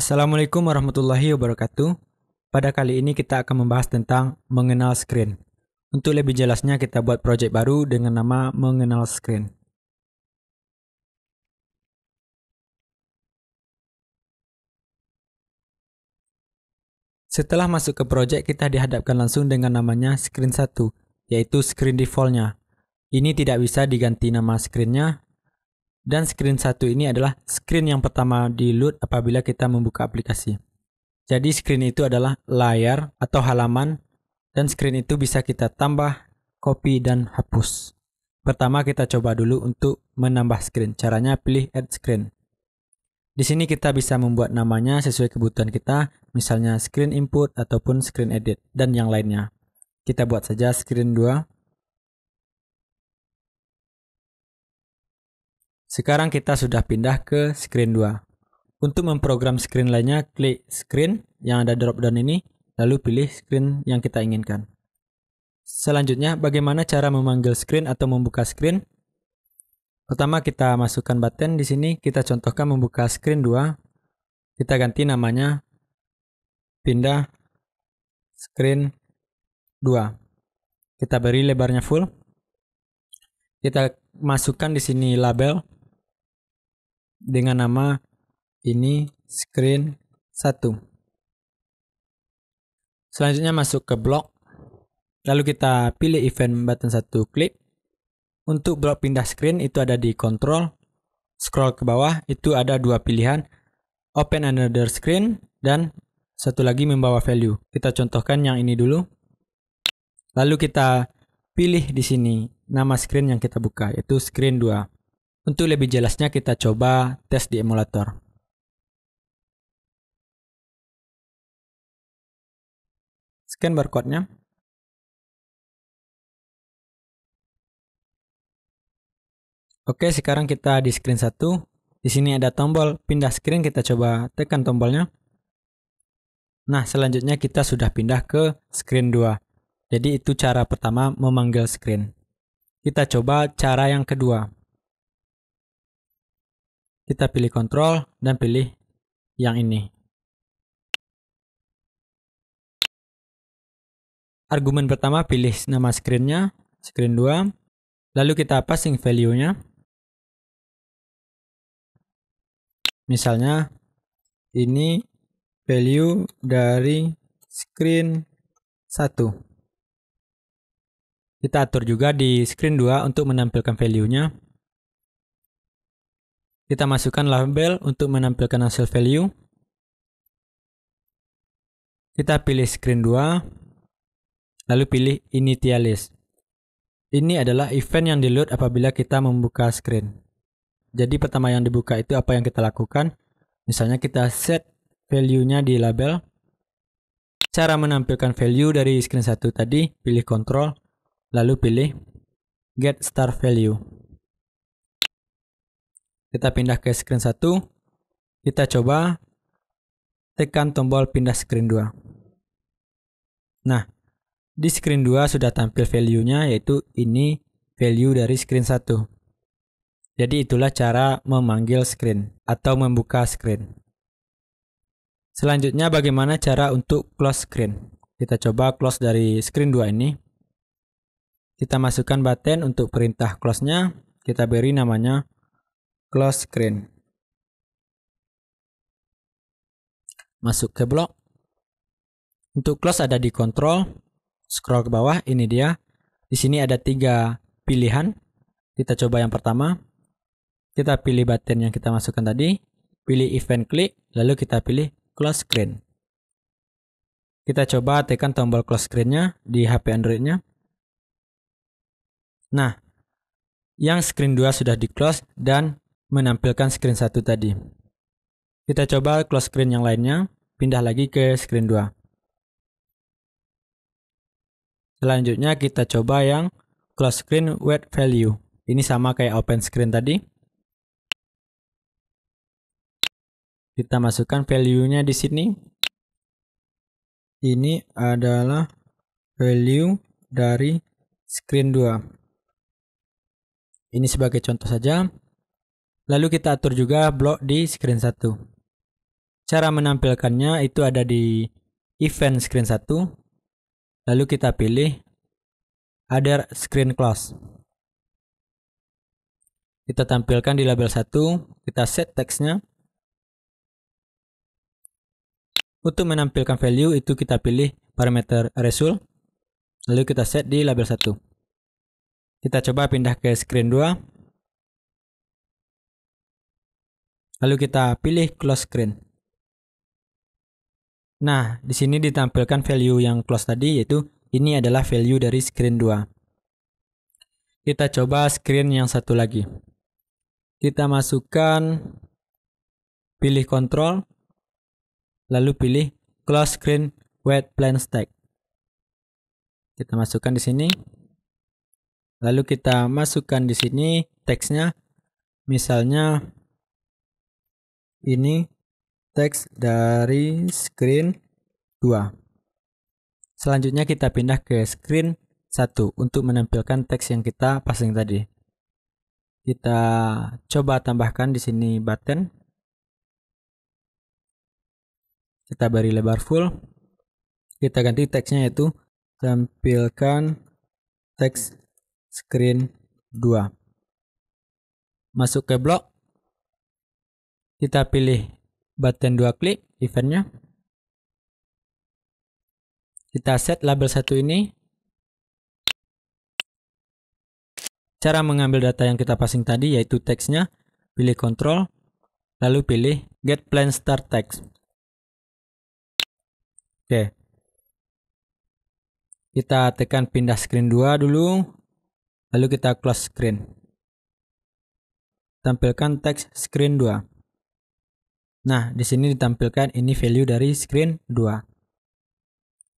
Assalamualaikum warahmatullahi wabarakatuh. Pada kali ini kita akan membahas tentang mengenal screen. Untuk lebih jelasnya kita buat project baru dengan nama mengenal screen. Setelah masuk ke project kita dihadapkan langsung dengan namanya screen 1, yaitu screen defaultnya. Ini tidak bisa diganti nama screennya dan screen satu ini adalah screen yang pertama di load apabila kita membuka aplikasi. Jadi screen itu adalah layar atau halaman dan screen itu bisa kita tambah, copy, dan hapus. Pertama kita coba dulu untuk menambah screen. Caranya pilih add screen. Di sini kita bisa membuat namanya sesuai kebutuhan kita, misalnya screen input ataupun screen edit dan yang lainnya. Kita buat saja screen 2. Sekarang kita sudah pindah ke screen 2. Untuk memprogram screen lainnya, klik screen yang ada drop-down ini, lalu pilih screen yang kita inginkan. Selanjutnya, bagaimana cara memanggil screen atau membuka screen? Pertama, kita masukkan button. Di sini kita contohkan membuka screen 2. Kita ganti namanya pindah screen 2. Kita beri lebarnya full. Kita masukkan di sini label dengan nama ini screen 1. Selanjutnya masuk ke blog, Lalu kita pilih event button satu klik. Untuk blok pindah screen itu ada di control. Scroll ke bawah itu ada dua pilihan. Open another screen dan satu lagi membawa value. Kita contohkan yang ini dulu. Lalu kita pilih di sini nama screen yang kita buka yaitu screen 2. Untuk lebih jelasnya kita coba tes di emulator. Scan barcode-nya. Oke, sekarang kita di screen 1. Di sini ada tombol pindah screen, kita coba tekan tombolnya. Nah, selanjutnya kita sudah pindah ke screen 2. Jadi itu cara pertama memanggil screen. Kita coba cara yang kedua. Kita pilih kontrol dan pilih yang ini. Argumen pertama pilih nama screennya, screen 2. Lalu kita passing value-nya. Misalnya ini value dari screen 1. Kita atur juga di screen 2 untuk menampilkan value-nya. Kita masukkan label untuk menampilkan hasil value. Kita pilih screen 2, lalu pilih initialize. Ini adalah event yang di-load apabila kita membuka screen. Jadi pertama yang dibuka itu apa yang kita lakukan. Misalnya kita set value-nya di label. Cara menampilkan value dari screen 1 tadi, pilih control, lalu pilih get start value. Kita pindah ke screen 1. Kita coba tekan tombol pindah screen 2. Nah, di screen 2 sudah tampil value-nya yaitu ini value dari screen 1. Jadi itulah cara memanggil screen atau membuka screen. Selanjutnya bagaimana cara untuk close screen. Kita coba close dari screen 2 ini. Kita masukkan button untuk perintah close-nya. Kita beri namanya close screen masuk ke blok untuk close ada di control scroll ke bawah ini dia di sini ada tiga pilihan kita coba yang pertama kita pilih button yang kita masukkan tadi pilih event click lalu kita pilih close screen kita coba tekan tombol close screen-nya di HP Android-nya. Nah, yang screen 2 sudah di close dan menampilkan screen satu tadi. Kita coba close screen yang lainnya, pindah lagi ke screen 2. Selanjutnya kita coba yang close screen with value. Ini sama kayak open screen tadi. Kita masukkan value-nya di sini. Ini adalah value dari screen 2. Ini sebagai contoh saja. Lalu kita atur juga blok di screen 1. Cara menampilkannya itu ada di event screen 1. Lalu kita pilih other screen class. Kita tampilkan di label 1, kita set teksnya. Untuk menampilkan value itu kita pilih parameter result. Lalu kita set di label 1. Kita coba pindah ke screen 2. Lalu kita pilih close screen. Nah, di sini ditampilkan value yang close tadi yaitu ini adalah value dari screen 2. Kita coba screen yang satu lagi. Kita masukkan pilih control lalu pilih close screen wet plain stack. Kita masukkan di sini. Lalu kita masukkan di sini teksnya misalnya ini teks dari screen 2. Selanjutnya kita pindah ke screen 1 untuk menampilkan teks yang kita pasang tadi. Kita coba tambahkan di sini button. Kita beri lebar full. Kita ganti teksnya yaitu tampilkan teks screen 2. Masuk ke blok kita pilih button dua klik eventnya kita set label satu ini cara mengambil data yang kita passing tadi yaitu teksnya pilih control lalu pilih get plan start text oke kita tekan pindah screen 2 dulu lalu kita close screen tampilkan teks screen 2 Nah, di sini ditampilkan ini value dari screen 2.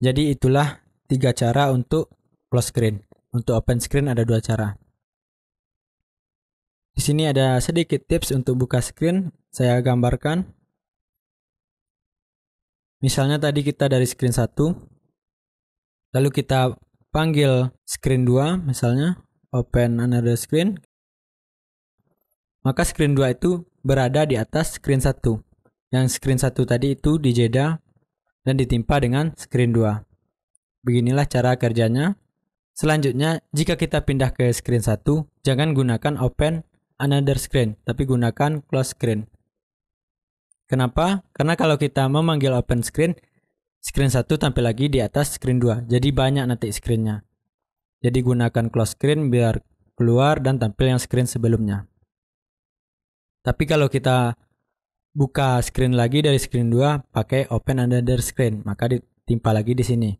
Jadi itulah tiga cara untuk close screen. Untuk open screen ada dua cara. Di sini ada sedikit tips untuk buka screen, saya gambarkan. Misalnya tadi kita dari screen 1, lalu kita panggil screen 2 misalnya, open another screen, maka screen 2 itu berada di atas screen 1 yang screen satu tadi itu dijeda dan ditimpa dengan screen 2. Beginilah cara kerjanya. Selanjutnya, jika kita pindah ke screen 1, jangan gunakan open another screen, tapi gunakan close screen. Kenapa? Karena kalau kita memanggil open screen, screen 1 tampil lagi di atas screen 2, jadi banyak nanti screennya. Jadi gunakan close screen biar keluar dan tampil yang screen sebelumnya. Tapi kalau kita buka screen lagi dari screen 2 pakai open another screen maka ditimpa lagi di sini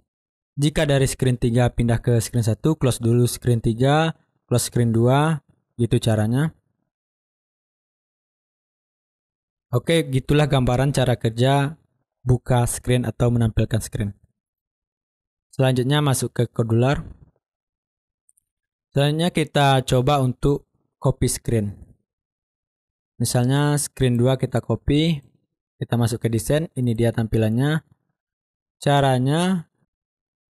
jika dari screen 3 pindah ke screen 1 close dulu screen 3 close screen 2 gitu caranya oke gitulah gambaran cara kerja buka screen atau menampilkan screen selanjutnya masuk ke kodular selanjutnya kita coba untuk copy screen Misalnya screen 2 kita copy, kita masuk ke desain, ini dia tampilannya. Caranya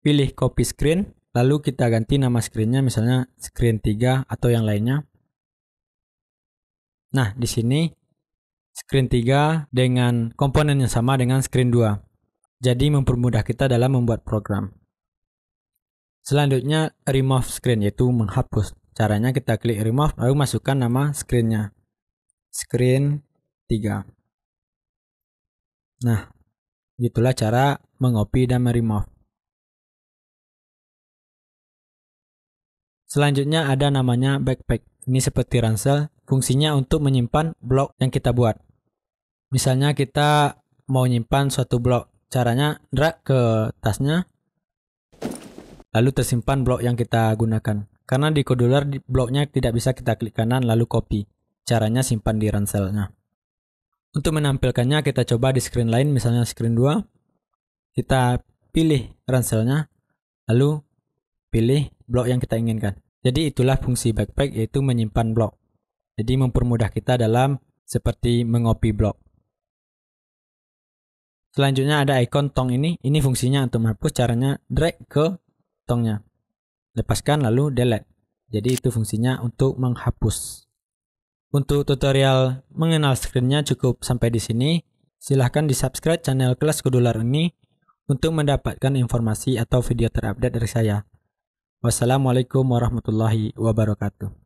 pilih copy screen, lalu kita ganti nama screennya misalnya screen 3 atau yang lainnya. Nah, di sini screen 3 dengan komponen yang sama dengan screen 2. Jadi mempermudah kita dalam membuat program. Selanjutnya remove screen yaitu menghapus. Caranya kita klik remove lalu masukkan nama screennya screen 3. Nah, itulah cara mengopi dan meremove. Selanjutnya ada namanya backpack. Ini seperti ransel, fungsinya untuk menyimpan blok yang kita buat. Misalnya kita mau menyimpan suatu blok, caranya drag ke tasnya, lalu tersimpan blok yang kita gunakan. Karena di kodular bloknya tidak bisa kita klik kanan lalu copy caranya simpan di ranselnya. Untuk menampilkannya kita coba di screen lain misalnya screen 2. Kita pilih ranselnya lalu pilih blok yang kita inginkan. Jadi itulah fungsi backpack yaitu menyimpan blok. Jadi mempermudah kita dalam seperti mengopi blok. Selanjutnya ada ikon tong ini. Ini fungsinya untuk menghapus caranya drag ke tongnya. Lepaskan lalu delete. Jadi itu fungsinya untuk menghapus. Untuk tutorial mengenal screennya cukup sampai di sini. Silahkan di subscribe channel kelas Kudular ini untuk mendapatkan informasi atau video terupdate dari saya. Wassalamualaikum warahmatullahi wabarakatuh.